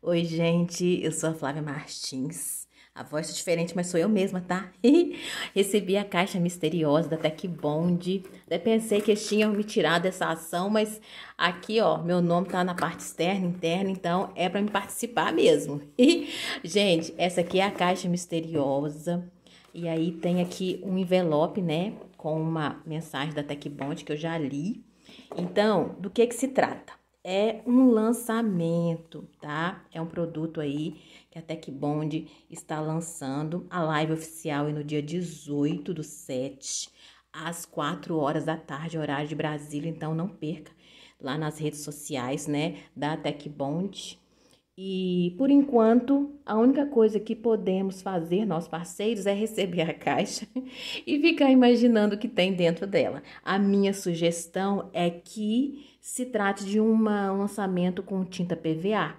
Oi, gente, eu sou a Flávia Martins. A voz é diferente, mas sou eu mesma, tá? Recebi a caixa misteriosa da Tech Bond. Até pensei que eles tinham me tirado dessa ação, mas aqui, ó, meu nome tá na parte externa, interna, então é para me participar mesmo. gente, essa aqui é a caixa misteriosa. E aí tem aqui um envelope, né, com uma mensagem da Tech Bond que eu já li. Então, do que que se trata? é um lançamento, tá? É um produto aí que a Tech Bond está lançando. A live oficial é no dia 18 do 7, às 4 horas da tarde, horário de Brasília. Então, não perca lá nas redes sociais, né, da Tech Bond. E por enquanto, a única coisa que podemos fazer, nós parceiros, é receber a caixa e ficar imaginando o que tem dentro dela. A minha sugestão é que se trate de um lançamento com tinta PVA,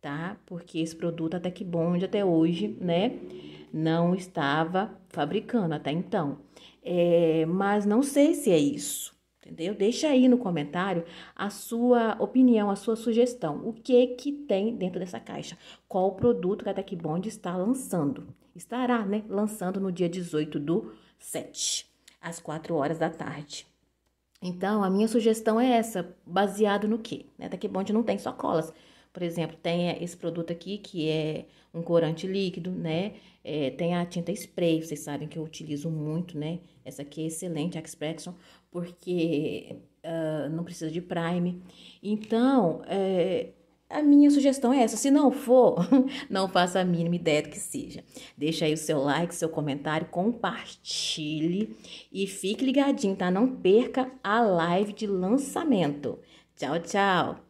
tá? Porque esse produto até que Bond até hoje, né, não estava fabricando até então. É, mas não sei se é isso entendeu? Deixa aí no comentário a sua opinião, a sua sugestão. O que que tem dentro dessa caixa? Qual o produto que a Tech Bond está lançando? Estará, né? Lançando no dia 18 do 7, às 4 horas da tarde. Então, a minha sugestão é essa, baseado no que? A Tech Bond não tem só colas por exemplo, tem eh, esse produto aqui que é um corante líquido, né? É, tem a tinta spray, vocês sabem que eu utilizo muito, né? Essa aqui é excelente, a Expression, porque uh, não precisa de prime. Então, é, a minha sugestão é essa. Se não for, não faça a mínima ideia do que seja. Deixa aí o seu like, seu comentário, compartilhe e fique ligadinho, tá? Não perca a live de lançamento. Tchau, tchau!